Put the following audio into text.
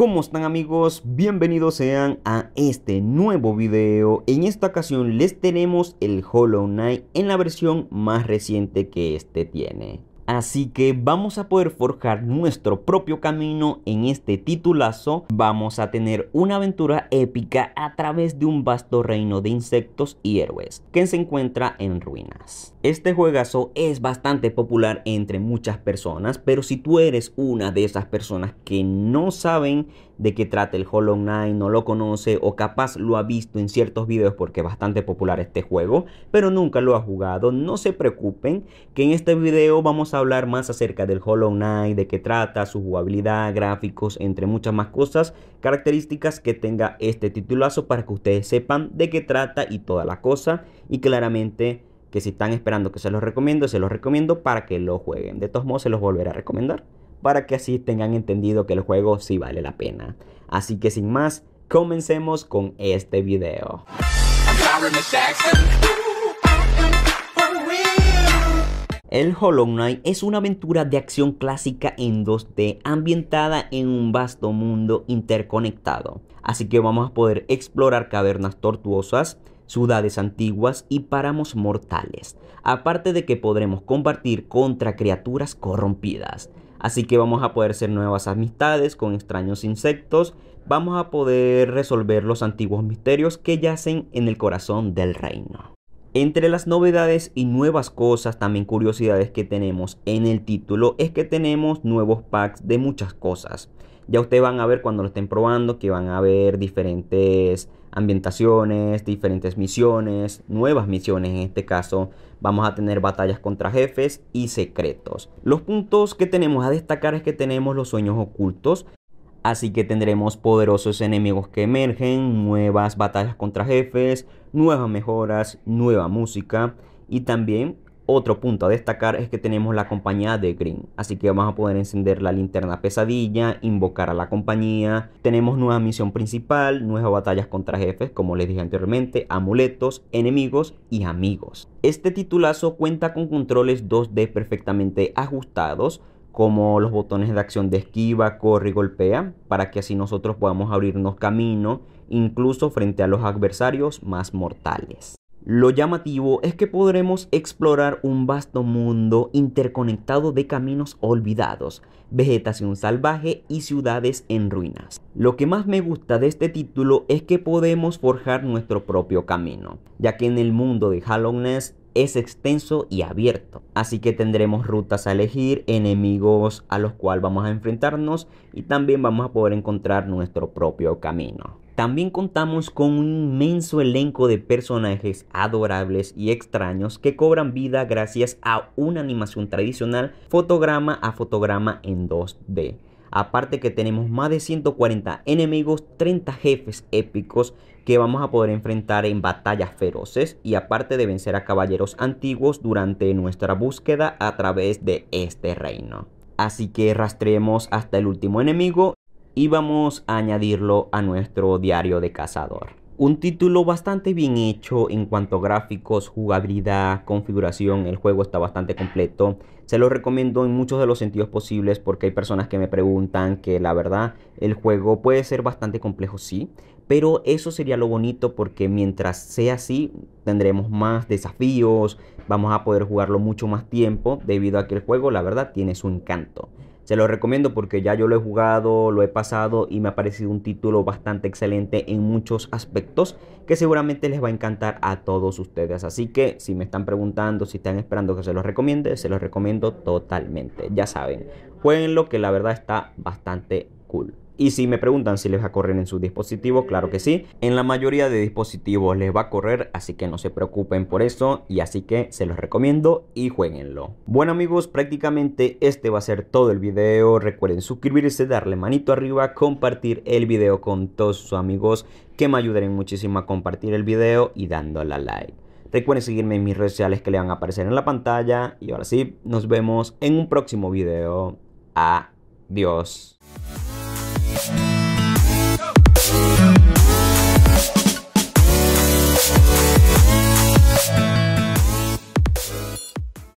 ¿Cómo están amigos? Bienvenidos sean a este nuevo video. En esta ocasión les tenemos el Hollow Knight en la versión más reciente que este tiene. Así que vamos a poder forjar nuestro propio camino en este titulazo. Vamos a tener una aventura épica a través de un vasto reino de insectos y héroes que se encuentra en ruinas. Este juegazo es bastante popular entre muchas personas, pero si tú eres una de esas personas que no saben de qué trata el Hollow Knight, no lo conoce o capaz lo ha visto en ciertos videos porque es bastante popular este juego, pero nunca lo ha jugado, no se preocupen que en este video vamos a hablar más acerca del Hollow Knight, de qué trata, su jugabilidad, gráficos, entre muchas más cosas, características que tenga este titulazo para que ustedes sepan de qué trata y toda la cosa. Y claramente que si están esperando que se los recomiendo, se los recomiendo para que lo jueguen. De todos modos, se los volveré a recomendar para que así tengan entendido que el juego sí vale la pena. Así que sin más, comencemos con este video. El Hollow Knight es una aventura de acción clásica en 2D ambientada en un vasto mundo interconectado, así que vamos a poder explorar cavernas tortuosas, ciudades antiguas y páramos mortales, aparte de que podremos combatir contra criaturas corrompidas. Así que vamos a poder hacer nuevas amistades con extraños insectos, vamos a poder resolver los antiguos misterios que yacen en el corazón del reino. Entre las novedades y nuevas cosas, también curiosidades que tenemos en el título, es que tenemos nuevos packs de muchas cosas. Ya ustedes van a ver cuando lo estén probando que van a haber diferentes ambientaciones, diferentes misiones, nuevas misiones en este caso. Vamos a tener batallas contra jefes y secretos. Los puntos que tenemos a destacar es que tenemos los sueños ocultos, Así que tendremos poderosos enemigos que emergen, nuevas batallas contra jefes, nuevas mejoras, nueva música y también otro punto a destacar es que tenemos la compañía de Green, así que vamos a poder encender la linterna pesadilla, invocar a la compañía, tenemos nueva misión principal, nuevas batallas contra jefes, como les dije anteriormente, amuletos, enemigos y amigos. Este titulazo cuenta con controles 2D perfectamente ajustados, como los botones de acción de esquiva, corre y golpea, para que así nosotros podamos abrirnos camino, incluso frente a los adversarios más mortales. Lo llamativo es que podremos explorar un vasto mundo interconectado de caminos olvidados, vegetación salvaje y ciudades en ruinas. Lo que más me gusta de este título es que podemos forjar nuestro propio camino, ya que en el mundo de Hollow es extenso y abierto. Así que tendremos rutas a elegir, enemigos a los cuales vamos a enfrentarnos y también vamos a poder encontrar nuestro propio camino. También contamos con un inmenso elenco de personajes adorables y extraños que cobran vida gracias a una animación tradicional fotograma a fotograma en 2D. Aparte que tenemos más de 140 enemigos, 30 jefes épicos que vamos a poder enfrentar en batallas feroces y aparte de vencer a caballeros antiguos durante nuestra búsqueda a través de este reino. Así que rastreemos hasta el último enemigo y vamos a añadirlo a nuestro diario de cazador. Un título bastante bien hecho en cuanto a gráficos, jugabilidad, configuración, el juego está bastante completo. Se lo recomiendo en muchos de los sentidos posibles porque hay personas que me preguntan que la verdad el juego puede ser bastante complejo, sí, pero eso sería lo bonito porque mientras sea así tendremos más desafíos, vamos a poder jugarlo mucho más tiempo debido a que el juego la verdad tiene su encanto. Se lo recomiendo porque ya yo lo he jugado, lo he pasado y me ha parecido un título bastante excelente en muchos aspectos que seguramente les va a encantar a todos ustedes. Así que si me están preguntando, si están esperando que se los recomiende, se los recomiendo totalmente. Ya saben, jueguenlo que la verdad está bastante cool. Y si me preguntan si les va a correr en su dispositivo, claro que sí. En la mayoría de dispositivos les va a correr, así que no se preocupen por eso. Y así que se los recomiendo y jueguenlo. Bueno amigos, prácticamente este va a ser todo el video. Recuerden suscribirse, darle manito arriba, compartir el video con todos sus amigos que me ayudarán muchísimo a compartir el video y dándole a like. Recuerden seguirme en mis redes sociales que le van a aparecer en la pantalla. Y ahora sí, nos vemos en un próximo video. Adiós.